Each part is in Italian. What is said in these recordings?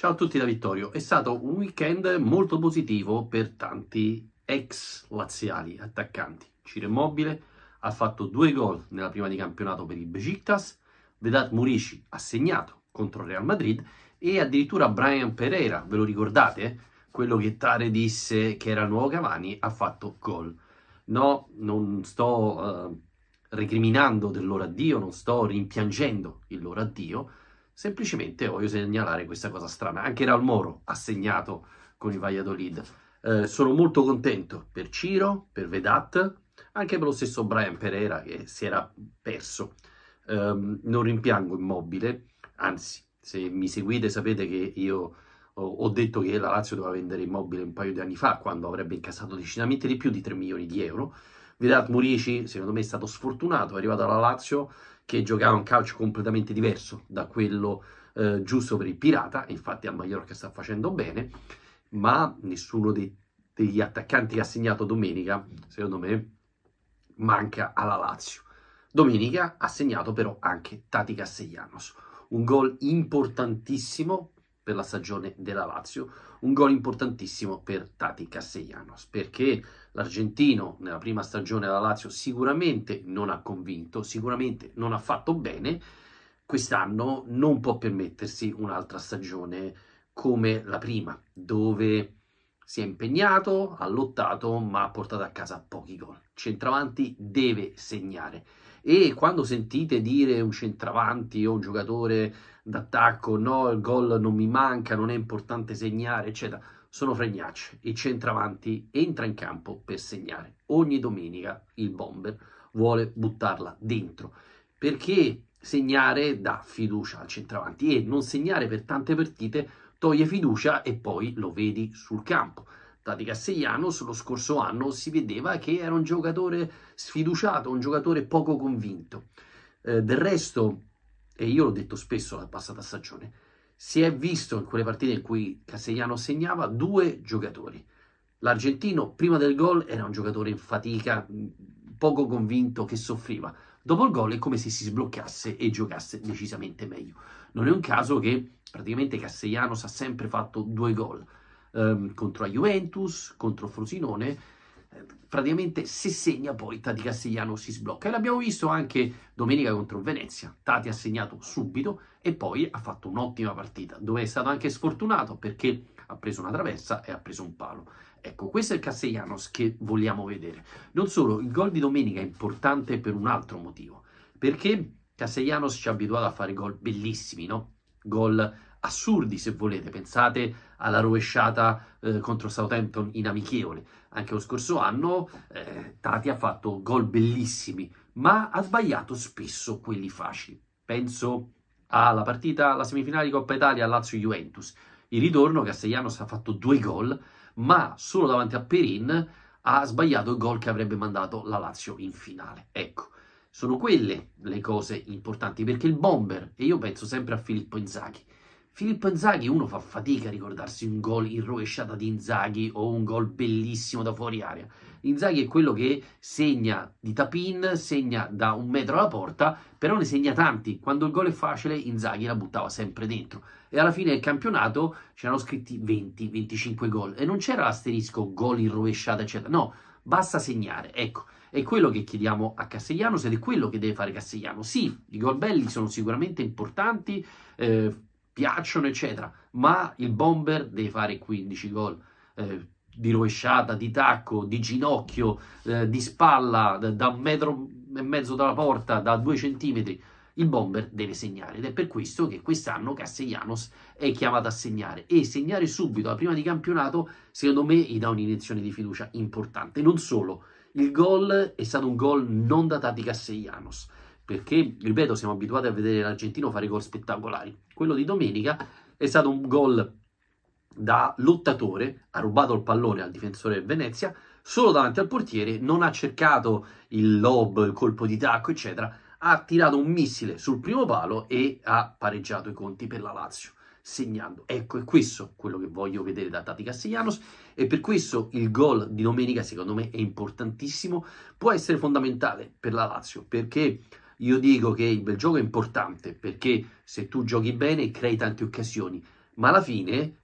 Ciao a tutti da Vittorio, è stato un weekend molto positivo per tanti ex laziali attaccanti. Ciro Immobile ha fatto due gol nella prima di campionato per il Besiktas, Vedat Murici ha segnato contro il Real Madrid e addirittura Brian Pereira, ve lo ricordate? Quello che Tare disse che era il nuovo Cavani, ha fatto gol. No, non sto eh, recriminando del loro addio, non sto rimpiangendo il loro addio, Semplicemente voglio segnalare questa cosa strana. Anche Raul Moro ha segnato con il Valladolid. Eh, sono molto contento per Ciro, per Vedat, anche per lo stesso Brian Pereira che si era perso. Um, non rimpiango immobile, anzi, se mi seguite sapete che io ho, ho detto che la Lazio doveva vendere immobile un paio di anni fa, quando avrebbe incassato decisamente di più di 3 milioni di euro Vedat Murici, secondo me, è stato sfortunato, è arrivato alla Lazio che giocava un calcio completamente diverso da quello eh, giusto per il Pirata, infatti al Mallorca sta facendo bene, ma nessuno dei, degli attaccanti che ha segnato domenica, secondo me, manca alla Lazio. Domenica ha segnato però anche Tati Castellanos, un gol importantissimo per la stagione della Lazio, un gol importantissimo per Tati Castellanos, perché l'argentino nella prima stagione della Lazio sicuramente non ha convinto, sicuramente non ha fatto bene, quest'anno non può permettersi un'altra stagione come la prima, dove si è impegnato, ha lottato, ma ha portato a casa pochi gol. Centravanti deve segnare e quando sentite dire un centravanti o un giocatore d'attacco, no, il gol non mi manca, non è importante segnare, eccetera, sono fregnacce. Il centravanti entra in campo per segnare. Ogni domenica il bomber vuole buttarla dentro. Perché segnare dà fiducia al centravanti e non segnare per tante partite toglie fiducia e poi lo vedi sul campo. Tati di Castigliano lo scorso anno si vedeva che era un giocatore sfiduciato, un giocatore poco convinto. Eh, del resto, e io l'ho detto spesso la passata stagione, si è visto in quelle partite in cui Castigliano segnava due giocatori. L'argentino prima del gol era un giocatore in fatica, poco convinto, che soffriva. Dopo il gol è come se si sbloccasse e giocasse decisamente meglio. Non è un caso che praticamente Castigliano ha sempre fatto due gol ehm, contro la Juventus, contro Frosinone, eh, praticamente se segna poi Tati Castigliano si sblocca e l'abbiamo visto anche domenica contro Venezia Tati ha segnato subito e poi ha fatto un'ottima partita dove è stato anche sfortunato perché ha preso una traversa e ha preso un palo ecco questo è il Castellanos che vogliamo vedere non solo il gol di domenica è importante per un altro motivo perché Castellanos ci ha abituato a fare gol bellissimi no? gol assurdi se volete, pensate alla rovesciata eh, contro Southampton in amichevole, anche lo scorso anno eh, Tati ha fatto gol bellissimi, ma ha sbagliato spesso quelli facili, penso alla partita, alla semifinale di Coppa Italia Lazio-Juventus, il ritorno Castellanos ha fatto due gol, ma solo davanti a Perin ha sbagliato il gol che avrebbe mandato la Lazio in finale, ecco sono quelle le cose importanti perché il bomber, e io penso sempre a Filippo Inzaghi, Filippo Inzaghi, uno fa fatica a ricordarsi un gol in rovesciata di Inzaghi o un gol bellissimo da fuori aria. Inzaghi è quello che segna di tapin, segna da un metro alla porta, però ne segna tanti. Quando il gol è facile, Inzaghi la buttava sempre dentro. E alla fine del campionato c'erano scritti 20-25 gol e non c'era l'asterisco gol in rovesciata, eccetera. No, basta segnare. Ecco, è quello che chiediamo a Castellanos ed è quello che deve fare Castellanos. Sì, i gol belli sono sicuramente importanti. Eh, piacciono, eccetera, ma il bomber deve fare 15 gol. Eh, di rovesciata, di tacco, di ginocchio, eh, di spalla, da, da un metro e mezzo dalla porta, da due centimetri. Il bomber deve segnare ed è per questo che quest'anno Castellanos è chiamato a segnare e segnare subito, la prima di campionato, secondo me gli dà un'iniezione di fiducia importante. Non solo, il gol è stato un gol non datato di Castellanos, perché, ripeto, siamo abituati a vedere l'Argentino fare gol spettacolari. Quello di domenica è stato un gol da lottatore, ha rubato il pallone al difensore del Venezia, solo davanti al portiere, non ha cercato il lob, il colpo di tacco, eccetera, ha tirato un missile sul primo palo e ha pareggiato i conti per la Lazio, segnando. Ecco, è questo quello che voglio vedere da Tati Castellanos e per questo il gol di domenica secondo me è importantissimo, può essere fondamentale per la Lazio, perché io dico che il bel gioco è importante perché se tu giochi bene crei tante occasioni, ma alla fine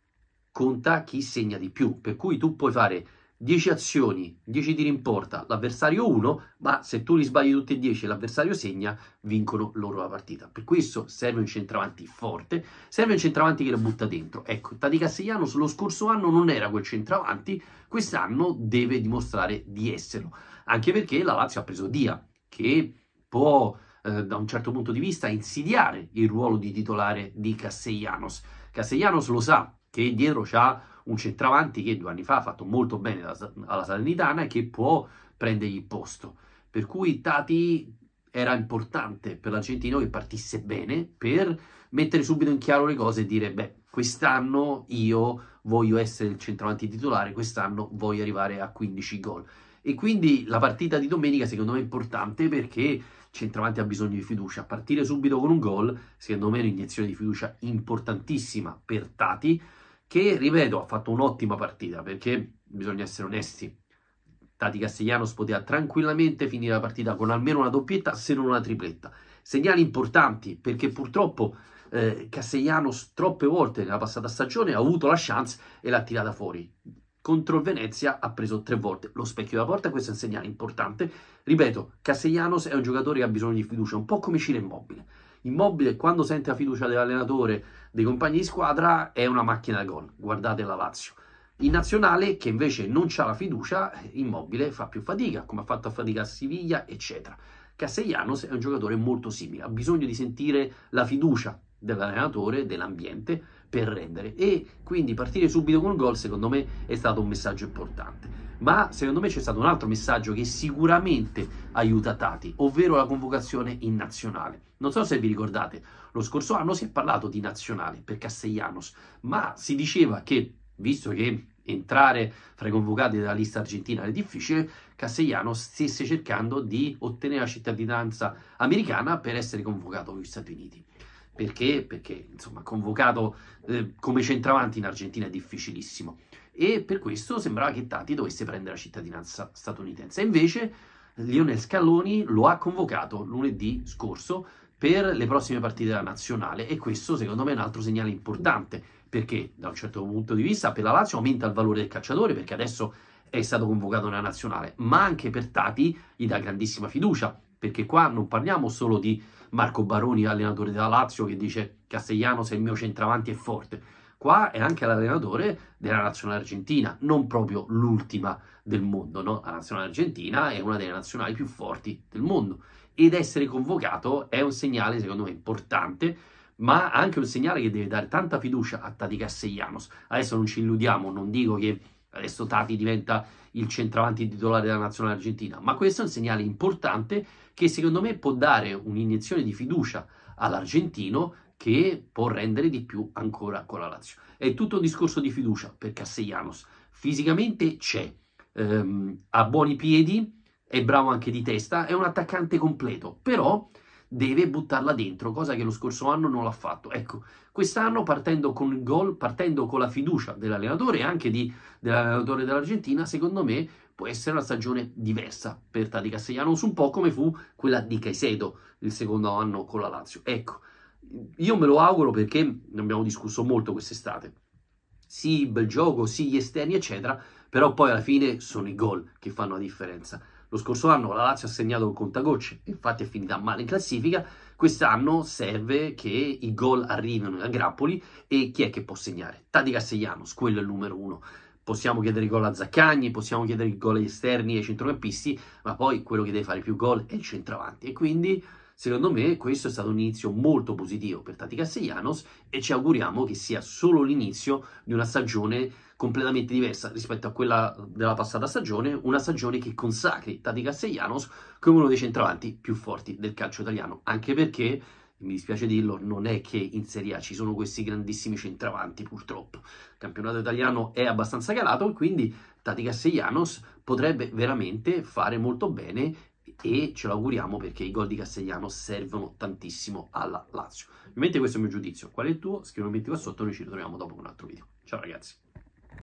conta chi segna di più. Per cui tu puoi fare 10 azioni, 10 tiri in porta, l'avversario 1, ma se tu li sbagli tutti e 10 e l'avversario segna, vincono loro la partita. Per questo serve un centravanti forte, serve un centravanti che lo butta dentro. Ecco, Tati Castigliano lo scorso anno non era quel centravanti, quest'anno deve dimostrare di esserlo, anche perché la Lazio ha preso Dia, che può eh, da un certo punto di vista insidiare il ruolo di titolare di Castellanos. Castellanos lo sa che dietro c'ha un centravanti che due anni fa ha fatto molto bene alla Salernitana e che può prendergli il posto. Per cui Tati era importante per l'Argentino che partisse bene per mettere subito in chiaro le cose e dire beh, quest'anno io voglio essere il centravanti titolare, quest'anno voglio arrivare a 15 gol. E quindi la partita di domenica secondo me è importante perché centravanti ha bisogno di fiducia. Partire subito con un gol, secondo me è un'iniezione di fiducia importantissima per Tati, che, ripeto, ha fatto un'ottima partita, perché bisogna essere onesti, Tati Castellanos poteva tranquillamente finire la partita con almeno una doppietta, se non una tripletta. Segnali importanti, perché purtroppo eh, Castellanos troppe volte nella passata stagione ha avuto la chance e l'ha tirata fuori contro il Venezia ha preso tre volte lo specchio della porta, questo è un segnale importante. Ripeto, Castellanos è un giocatore che ha bisogno di fiducia, un po' come Cile Immobile. Immobile, quando sente la fiducia dell'allenatore, dei compagni di squadra, è una macchina da gol. Guardate la Lazio. In nazionale, che invece non ha la fiducia, Immobile fa più fatica, come ha fatto a fatica a Siviglia, eccetera. Castellanos è un giocatore molto simile, ha bisogno di sentire la fiducia dell'allenatore, dell'ambiente per rendere. E quindi partire subito con il gol, secondo me, è stato un messaggio importante. Ma secondo me c'è stato un altro messaggio che sicuramente aiuta Tati, ovvero la convocazione in nazionale. Non so se vi ricordate, lo scorso anno si è parlato di nazionale per Castellanos, ma si diceva che, visto che entrare fra i convocati della lista argentina è difficile, Castellanos stesse cercando di ottenere la cittadinanza americana per essere convocato negli Stati Uniti. Perché? Perché, insomma, convocato eh, come centravanti in Argentina è difficilissimo. E per questo sembrava che Tati dovesse prendere la cittadinanza statunitense. Invece Lionel Scalloni lo ha convocato lunedì scorso per le prossime partite della nazionale e questo secondo me è un altro segnale importante perché da un certo punto di vista per la Lazio aumenta il valore del calciatore perché adesso è stato convocato nella nazionale, ma anche per Tati gli dà grandissima fiducia perché qua non parliamo solo di Marco Baroni, allenatore della Lazio, che dice Castellano se il mio centravanti è forte. Qua è anche l'allenatore della nazionale argentina, non proprio l'ultima del mondo. No? La nazionale argentina è una delle nazionali più forti del mondo ed essere convocato è un segnale, secondo me, importante ma anche un segnale che deve dare tanta fiducia a Tati Castellanos. Adesso non ci illudiamo, non dico che adesso Tati diventa il centravanti titolare della nazionale argentina, ma questo è un segnale importante che secondo me può dare un'iniezione di fiducia all'argentino che può rendere di più ancora con la Lazio. È tutto un discorso di fiducia per Castellanos. Fisicamente c'è, ehm, ha buoni piedi, è bravo anche di testa, è un attaccante completo, però deve buttarla dentro, cosa che lo scorso anno non l'ha fatto. Ecco, quest'anno partendo con il gol, partendo con la fiducia dell'allenatore e anche di, dell'allenatore dell'Argentina, secondo me può essere una stagione diversa per Tati Castellanos, un po' come fu quella di Caicedo il secondo anno con la Lazio. Ecco, io me lo auguro perché ne abbiamo discusso molto quest'estate. Sì, bel gioco, sì, gli esterni, eccetera, però poi alla fine sono i gol che fanno la differenza lo scorso anno la Lazio ha segnato con contagocce, infatti è finita male in classifica. Quest'anno serve che i gol arrivino a Grappoli e chi è che può segnare? Tati Castellanos, quello è il numero uno. Possiamo chiedere il gol a Zaccagni, possiamo chiedere il gol agli esterni e ai centrocampisti, ma poi quello che deve fare più gol è il centravanti. E quindi Secondo me questo è stato un inizio molto positivo per Tati Castellanos e ci auguriamo che sia solo l'inizio di una stagione completamente diversa rispetto a quella della passata stagione, una stagione che consacri Tati Castellanos come uno dei centravanti più forti del calcio italiano, anche perché mi dispiace dirlo, non è che in Serie A ci sono questi grandissimi centravanti purtroppo. Il campionato italiano è abbastanza calato, e quindi Tati Castellanos potrebbe veramente fare molto bene e ce l'auguriamo perché i gol di Castellano servono tantissimo alla Lazio. Ovviamente questo è il mio giudizio, qual è il tuo? un Scrivimi qua sotto, noi ci ritroviamo dopo un altro video. Ciao ragazzi!